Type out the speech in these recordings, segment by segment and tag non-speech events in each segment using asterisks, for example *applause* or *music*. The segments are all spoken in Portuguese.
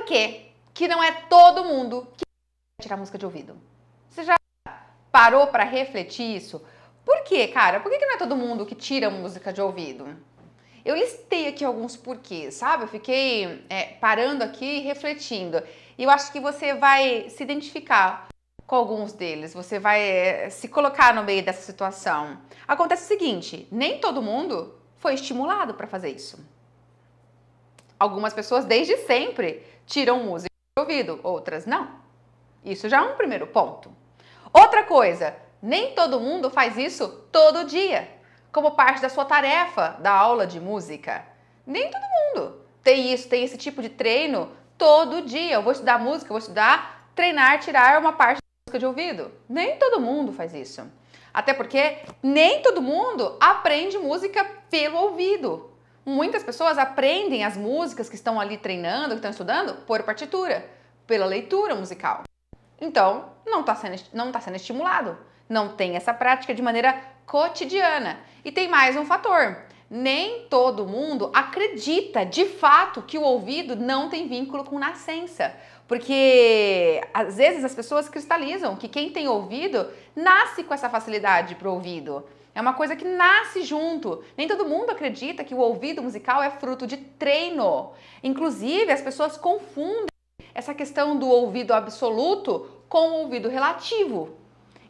por quê que não é todo mundo que tirar música de ouvido? Você já parou para refletir isso? Por quê, cara? Por que, não é todo mundo que tira música de ouvido? Eu listei aqui alguns porquês, sabe? Eu fiquei é, parando aqui e refletindo. E eu acho que você vai se identificar com alguns deles, você vai é, se colocar no meio dessa situação. Acontece o seguinte: nem todo mundo foi estimulado para fazer isso. Algumas pessoas desde sempre tiram música do ouvido, outras não. Isso já é um primeiro ponto. Outra coisa, nem todo mundo faz isso todo dia, como parte da sua tarefa da aula de música. Nem todo mundo tem isso, tem esse tipo de treino todo dia. Eu vou estudar música, vou estudar treinar, tirar uma parte da música de ouvido. Nem todo mundo faz isso. Até porque nem todo mundo aprende música pelo ouvido. Muitas pessoas aprendem as músicas que estão ali treinando, que estão estudando, por partitura, pela leitura musical. Então, não está sendo, não tá sendo estimulado. Não tem essa prática de maneira cotidiana. E tem mais um fator. Nem todo mundo acredita de fato que o ouvido não tem vínculo com nascença. Porque às vezes as pessoas cristalizam que quem tem ouvido nasce com essa facilidade para o ouvido. É uma coisa que nasce junto. Nem todo mundo acredita que o ouvido musical é fruto de treino. Inclusive, as pessoas confundem essa questão do ouvido absoluto com o ouvido relativo.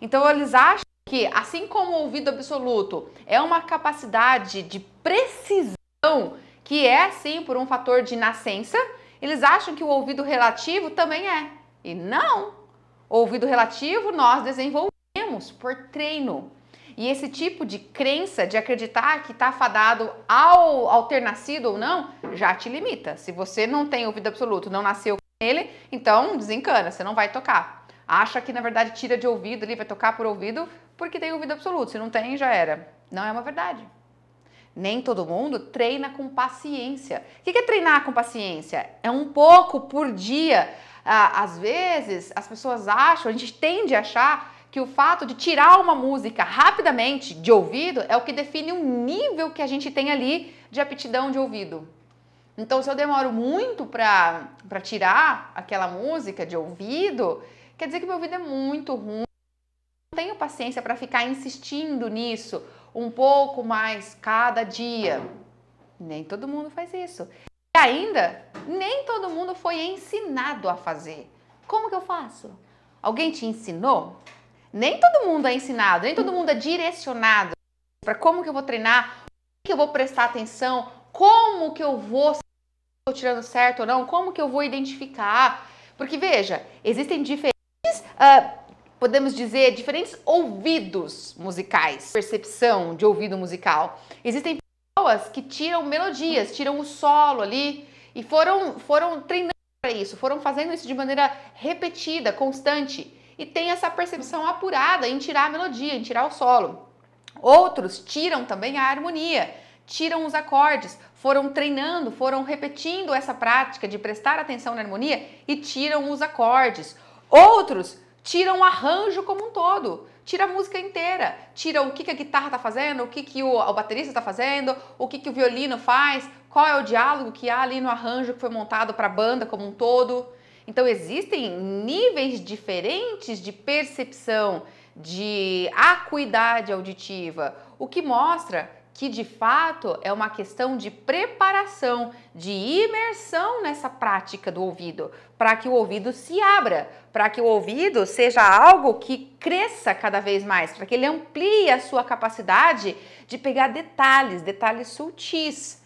Então, eles acham que, assim como o ouvido absoluto é uma capacidade de precisão, que é sim por um fator de nascença, eles acham que o ouvido relativo também é. E não! O ouvido relativo nós desenvolvemos por treino. E esse tipo de crença, de acreditar que está fadado ao, ao ter nascido ou não, já te limita. Se você não tem ouvido absoluto, não nasceu com ele, então desencana, você não vai tocar. Acha que na verdade tira de ouvido ali, vai tocar por ouvido, porque tem ouvido absoluto. Se não tem, já era. Não é uma verdade. Nem todo mundo treina com paciência. O que é treinar com paciência? É um pouco por dia. Ah, às vezes as pessoas acham, a gente tende a achar que o fato de tirar uma música rapidamente de ouvido é o que define o nível que a gente tem ali de aptidão de ouvido. Então, se eu demoro muito para tirar aquela música de ouvido, quer dizer que meu ouvido é muito ruim. Não tenho paciência para ficar insistindo nisso um pouco mais cada dia. Nem todo mundo faz isso. E ainda, nem todo mundo foi ensinado a fazer. Como que eu faço? Alguém te ensinou? Nem todo mundo é ensinado, nem todo mundo é direcionado para como que eu vou treinar, o que eu vou prestar atenção, como que eu vou estou tirando certo ou não, como que eu vou identificar? Porque veja, existem diferentes, uh, podemos dizer, diferentes ouvidos musicais, percepção de ouvido musical. Existem pessoas que tiram melodias, tiram o solo ali e foram foram treinando para isso, foram fazendo isso de maneira repetida, constante e tem essa percepção apurada em tirar a melodia, em tirar o solo. Outros tiram também a harmonia, tiram os acordes, foram treinando, foram repetindo essa prática de prestar atenção na harmonia e tiram os acordes. Outros tiram o arranjo como um todo, tira a música inteira, tira o que, que a guitarra está fazendo, o que, que o, o baterista está fazendo, o que, que o violino faz, qual é o diálogo que há ali no arranjo que foi montado para a banda como um todo. Então existem níveis diferentes de percepção, de acuidade auditiva, o que mostra que de fato é uma questão de preparação, de imersão nessa prática do ouvido, para que o ouvido se abra, para que o ouvido seja algo que cresça cada vez mais, para que ele amplie a sua capacidade de pegar detalhes, detalhes sutis.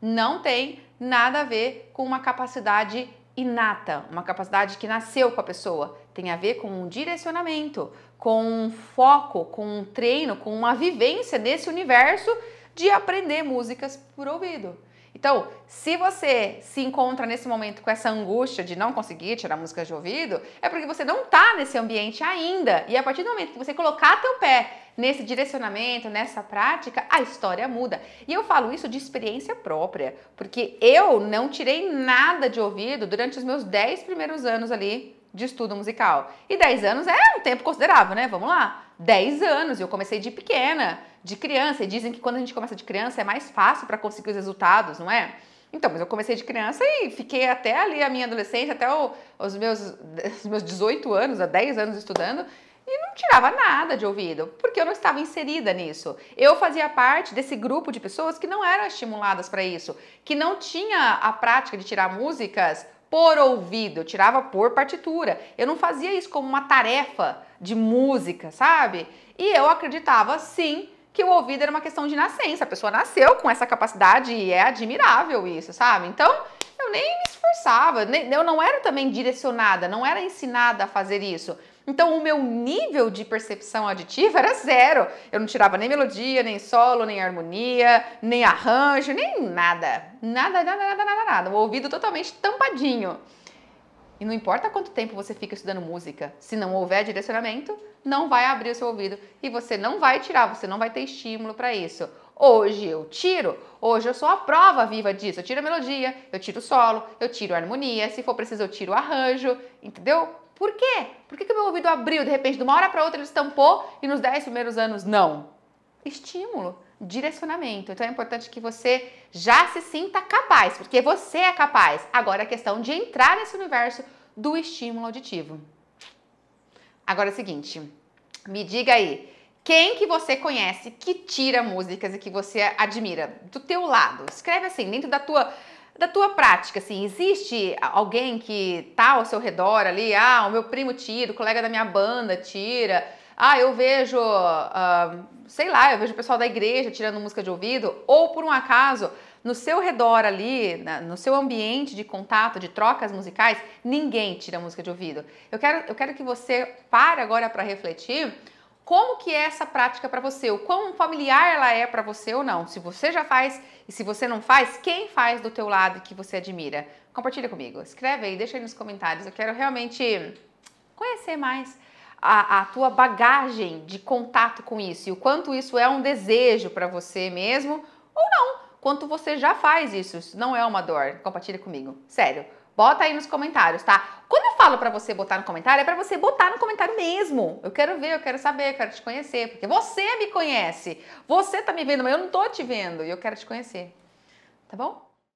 Não tem nada a ver com uma capacidade inata, uma capacidade que nasceu com a pessoa. Tem a ver com um direcionamento, com um foco, com um treino, com uma vivência nesse universo de aprender músicas por ouvido. Então, se você se encontra nesse momento com essa angústia de não conseguir tirar músicas de ouvido, é porque você não está nesse ambiente ainda. E a partir do momento que você colocar teu pé nesse direcionamento, nessa prática, a história muda. E eu falo isso de experiência própria, porque eu não tirei nada de ouvido durante os meus 10 primeiros anos ali de estudo musical. E 10 anos é um tempo considerável, né? Vamos lá. 10 anos, eu comecei de pequena, de criança, e dizem que quando a gente começa de criança é mais fácil para conseguir os resultados, não é? Então, mas eu comecei de criança e fiquei até ali a minha adolescência, até o, os, meus, *laughs* os meus 18 anos, há 10 anos estudando, e não tirava nada de ouvido, porque eu não estava inserida nisso. Eu fazia parte desse grupo de pessoas que não eram estimuladas para isso, que não tinha a prática de tirar músicas por ouvido, eu tirava por partitura. Eu não fazia isso como uma tarefa de música, sabe? E eu acreditava sim que o ouvido era uma questão de nascença. A pessoa nasceu com essa capacidade e é admirável isso, sabe? Então, eu nem me esforçava, eu não era também direcionada, não era ensinada a fazer isso. Então o meu nível de percepção auditiva era zero. Eu não tirava nem melodia, nem solo, nem harmonia, nem arranjo, nem nada. Nada, nada, nada, nada, nada. O ouvido totalmente tampadinho. E não importa quanto tempo você fica estudando música, se não houver direcionamento, não vai abrir o seu ouvido e você não vai tirar, você não vai ter estímulo para isso. Hoje eu tiro, hoje eu sou a prova viva disso. Eu tiro a melodia, eu tiro o solo, eu tiro a harmonia, se for preciso eu tiro o arranjo, entendeu? Por quê? Por que, que meu ouvido abriu? De repente, de uma hora para outra, ele estampou e nos 10 primeiros anos, não. Estímulo, direcionamento. Então é importante que você já se sinta capaz, porque você é capaz. Agora é questão de entrar nesse universo do estímulo auditivo. Agora é o seguinte, me diga aí, quem que você conhece que tira músicas e que você admira do teu lado? Escreve assim, dentro da tua da tua prática, assim, existe alguém que tá ao seu redor ali, ah, o meu primo tira, o colega da minha banda tira, ah, eu vejo, ah, sei lá, eu vejo o pessoal da igreja tirando música de ouvido, ou por um acaso, no seu redor ali, na, no seu ambiente de contato, de trocas musicais, ninguém tira música de ouvido. Eu quero, eu quero que você pare agora para refletir como que é essa prática para você, o quão familiar ela é para você ou não, se você já faz e se você não faz, quem faz do teu lado que você admira? Compartilha comigo, escreve aí, deixa aí nos comentários, eu quero realmente conhecer mais a, a tua bagagem de contato com isso e o quanto isso é um desejo para você mesmo ou não quanto você já faz isso. Isso não é uma dor. Compartilha comigo. Sério. Bota aí nos comentários, tá? Quando eu falo para você botar no comentário, é para você botar no comentário mesmo. Eu quero ver, eu quero saber, eu quero te conhecer, porque você me conhece. Você tá me vendo, mas eu não tô te vendo e eu quero te conhecer. Tá bom?